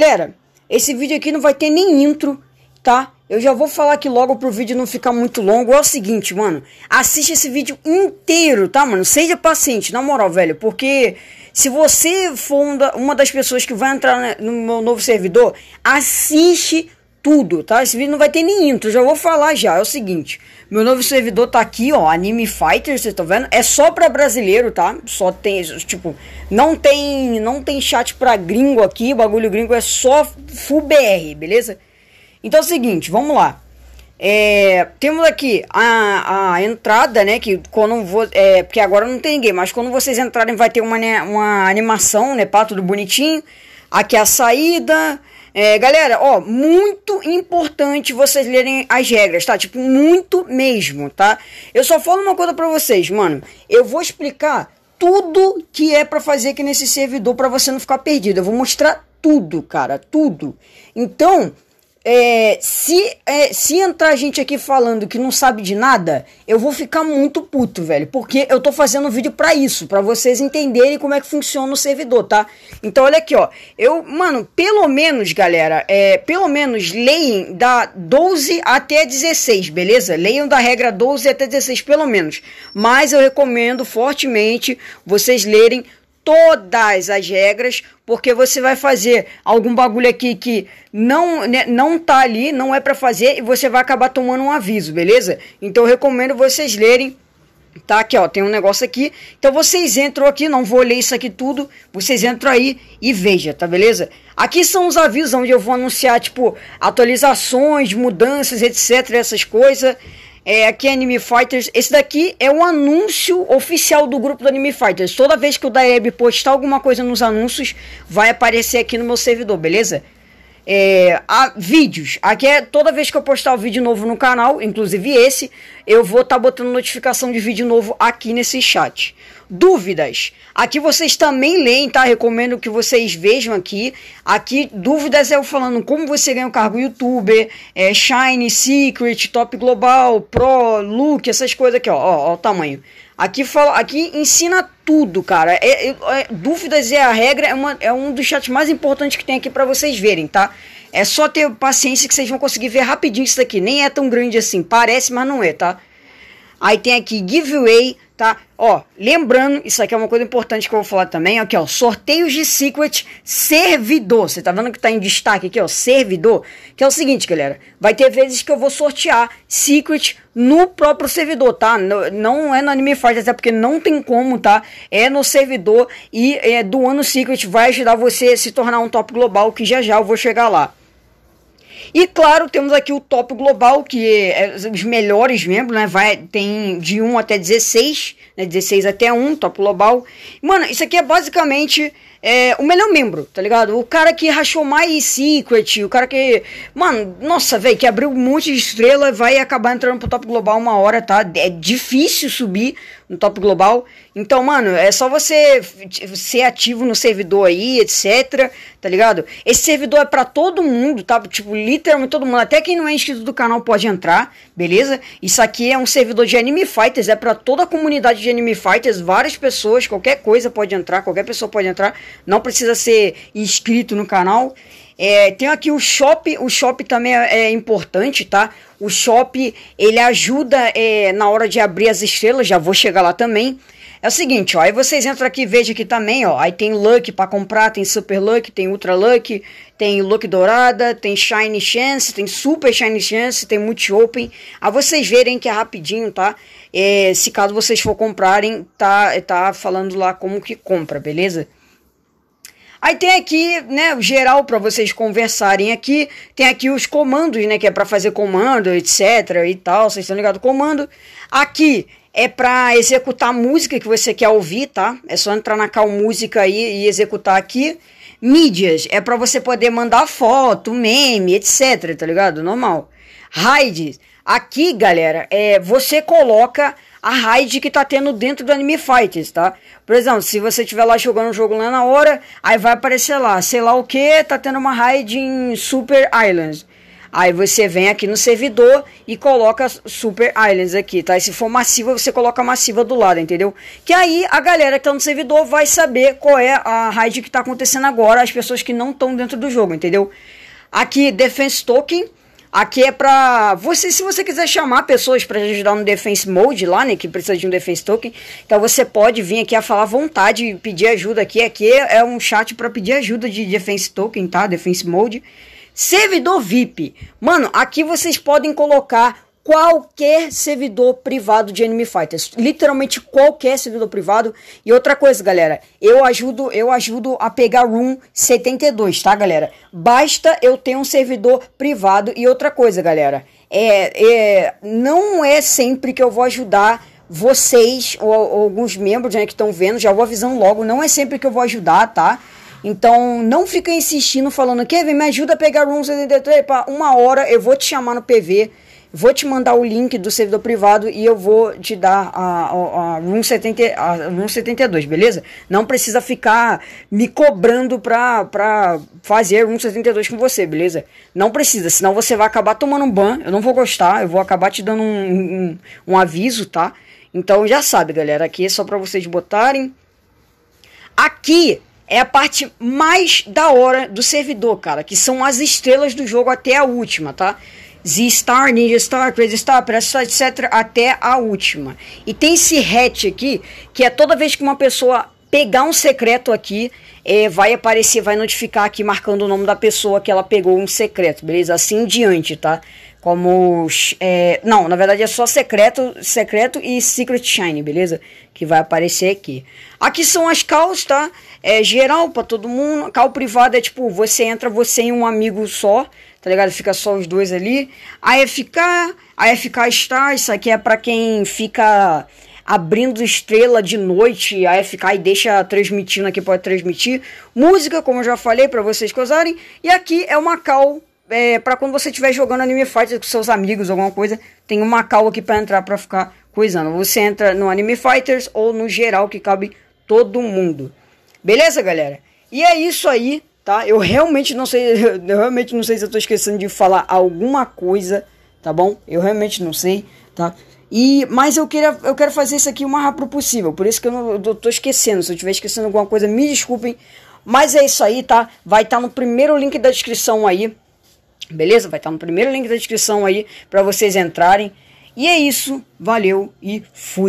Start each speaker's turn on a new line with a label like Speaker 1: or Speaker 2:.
Speaker 1: Galera, esse vídeo aqui não vai ter nem intro, tá? Eu já vou falar aqui logo pro vídeo não ficar muito longo. É o seguinte, mano, assiste esse vídeo inteiro, tá, mano? Seja paciente, na moral, velho, porque se você for uma das pessoas que vai entrar né, no meu novo servidor, assiste tudo, tá? Esse vídeo não vai ter nem intro, já vou falar já. É o seguinte, meu novo servidor tá aqui, ó, Anime Fighter, vocês estão vendo? É só para brasileiro, tá? Só tem, tipo, não tem, não tem chat para gringo aqui, bagulho gringo é só full BR, beleza? Então é o seguinte, vamos lá. É, temos aqui a, a entrada, né? Que quando vou, é, porque agora não tem ninguém, mas quando vocês entrarem vai ter uma, né, uma animação, né? Pá, tudo bonitinho. Aqui é a saída, é, galera, ó, muito importante vocês lerem as regras, tá? Tipo, muito mesmo, tá? Eu só falo uma coisa para vocês, mano. Eu vou explicar tudo que é para fazer aqui nesse servidor para você não ficar perdido. Eu vou mostrar tudo, cara, tudo. Então, é, se, é, se entrar gente aqui falando que não sabe de nada, eu vou ficar muito puto, velho. Porque eu tô fazendo um vídeo para isso, para vocês entenderem como é que funciona o servidor, tá? Então olha aqui, ó. Eu, mano, pelo menos, galera, é, pelo menos leem da 12 até 16, beleza? Leiam da regra 12 até 16, pelo menos. Mas eu recomendo fortemente vocês lerem todas as regras, porque você vai fazer algum bagulho aqui que não né, não tá ali, não é para fazer e você vai acabar tomando um aviso, beleza? Então eu recomendo vocês lerem Tá aqui, ó, tem um negócio aqui. Então vocês entram aqui, não vou ler isso aqui tudo. Vocês entram aí e veja, tá beleza? Aqui são os avisos onde eu vou anunciar, tipo, atualizações, mudanças, etc, essas coisas é, aqui é Anime Fighters. Esse daqui é um anúncio oficial do grupo do Anime Fighters. Toda vez que o Daeb postar alguma coisa nos anúncios, vai aparecer aqui no meu servidor, beleza? É, a, vídeos. Aqui é toda vez que eu postar um vídeo novo no canal, inclusive esse, eu vou estar tá botando notificação de vídeo novo aqui nesse chat dúvidas. Aqui vocês também leem, tá? Recomendo que vocês vejam aqui. Aqui, dúvidas é eu falando como você ganha o um cargo youtuber, é, Shine, Secret, Top Global, Pro, Look, essas coisas aqui, ó, ó, ó o tamanho. Aqui, fala, aqui ensina tudo, cara. É, é, é dúvidas é a regra, é, uma, é um dos chats mais importantes que tem aqui para vocês verem, tá? É só ter paciência que vocês vão conseguir ver rapidinho isso daqui. Nem é tão grande assim, parece, mas não é, tá? Aí tem aqui giveaway, tá? Ó, lembrando, isso aqui é uma coisa importante que eu vou falar também, aqui ó, sorteios de Secret servidor, você tá vendo que tá em destaque aqui ó, servidor, que é o seguinte galera, vai ter vezes que eu vou sortear Secret no próprio servidor, tá? não não é no Anime Fight, até porque não tem como, tá? É no servidor e é, do ano Secret vai ajudar você a se tornar um top global, que já já eu vou chegar lá. E claro, temos aqui o top global, que é, é os melhores membros, né? Vai, tem de 1 até 16, né? 16 até 1, top global. Mano, isso aqui é basicamente é, o melhor membro, tá ligado? O cara que rachou mais Secret, o cara que. Mano, nossa, velho, que abriu um monte de estrela, vai acabar entrando pro top global uma hora, tá? É difícil subir no top global. Então, mano, é só você ser ativo no servidor aí, etc, tá ligado? Esse servidor é para todo mundo, tá? Tipo, literalmente todo mundo. Até quem não é inscrito do canal pode entrar, beleza? Isso aqui é um servidor de Anime Fighters, é para toda a comunidade de Anime Fighters, várias pessoas, qualquer coisa pode entrar, qualquer pessoa pode entrar não precisa ser inscrito no canal. É, tem aqui o Shop, o Shop também é, é, importante, tá? O Shop, ele ajuda é, na hora de abrir as estrelas, já vou chegar lá também. É o seguinte, ó, aí vocês entram aqui, veja aqui também, ó, aí tem Luck para comprar, tem Super Luck, tem Ultra Luck, tem Luck Dourada, tem Shiny Chance, tem Super Shiny Chance, tem Multi Open. A vocês verem que é rapidinho, tá? É, se caso vocês for comprarem, tá, tá falando lá como que compra, beleza? Aí tem aqui, né, geral para vocês conversarem aqui, tem aqui os comandos, né, que é para fazer comando, etc e tal, vocês estão ligados? Comando. Aqui é para executar a música que você quer ouvir, tá? É só entrar na Cal Música aí e executar aqui. Mídias é para você poder mandar foto, meme, etc, tá ligado? Normal. Raid, aqui, galera, é você coloca a raid que tá tendo dentro do Anime Fighters, tá? Por exemplo, se você estiver lá jogando um jogo lá na hora, aí vai aparecer lá, sei lá o que, tá tendo uma raid em Super Islands. Aí você vem aqui no servidor e coloca Super Islands aqui, tá? E se for massiva, você coloca massiva do lado, entendeu? Que aí a galera que tá no servidor vai saber qual é a raid que tá acontecendo agora, as pessoas que não estão dentro do jogo, entendeu? Aqui, Defense Token Aqui é pra você, se você quiser chamar pessoas para ajudar no Defense Mode lá, né, que precisa de um Defense Token, então você pode vir aqui a falar à vontade, pedir ajuda aqui. Aqui é um chat para pedir ajuda de Defense Token, tá? Defense Mode. Servidor VIP. Mano, aqui vocês podem colocar qualquer servidor privado de Enemy Fighters, literalmente qualquer servidor privado. E outra coisa, galera, eu ajudo, eu ajudo a pegar room 72, tá, galera? Basta eu ter um servidor privado e outra coisa, galera, é, é não é sempre que eu vou ajudar vocês ou, ou alguns membros né, que estão vendo, já vou avisando logo, não é sempre que eu vou ajudar, tá? Então, não fica insistindo falando, Kevin, me ajuda a pegar room 73, pá, uma hora eu vou te chamar no PV Vou te mandar o link do servidor privado e eu vou te dar a, a, a, room, 70, a room 72, beleza? Não precisa ficar me cobrando pra, pra fazer Room 72 com você, beleza? Não precisa, senão você vai acabar tomando um ban. Eu não vou gostar, eu vou acabar te dando um, um, um aviso, tá? Então já sabe, galera. Aqui é só pra vocês botarem. Aqui é a parte mais da hora do servidor, cara, que são as estrelas do jogo até a última, tá? Z Star, Ninja Star, Crazy Star, Pressa, etc., até a última. E tem esse hatch aqui, que é toda vez que uma pessoa pegar um secreto aqui, é, vai aparecer, vai notificar aqui marcando o nome da pessoa que ela pegou um secreto, beleza? Assim em diante, tá? Como. É, não, na verdade é só secreto, secreto e Secret Shine, beleza? Que vai aparecer aqui. Aqui são as calls, tá? É geral para todo mundo. Call privada é tipo, você entra, você e um amigo só tá ligado? Fica só os dois ali. A FK, a FK Star, isso aqui é para quem fica abrindo estrela de noite, a é FK e deixa transmitindo aqui, pode transmitir. Música, como eu já falei, para vocês gozarem. E aqui é uma call é, para quando você estiver jogando Anime Fighter com seus amigos, alguma coisa, tem uma call aqui para entrar para ficar coisando. Você entra no Anime Fighters ou no geral que cabe todo mundo. Beleza, galera? E é isso aí tá? Eu realmente não sei, eu realmente não sei se eu tô esquecendo de falar alguma coisa, tá bom? Eu realmente não sei, tá? E, mas eu, queria, eu quero fazer isso aqui o mais rápido possível, por isso que eu, não, eu tô esquecendo. Se eu estiver esquecendo alguma coisa, me desculpem. Mas é isso aí, tá? Vai estar tá no primeiro link da descrição aí, beleza? Vai estar tá no primeiro link da descrição aí para vocês entrarem. E é isso, valeu e fui!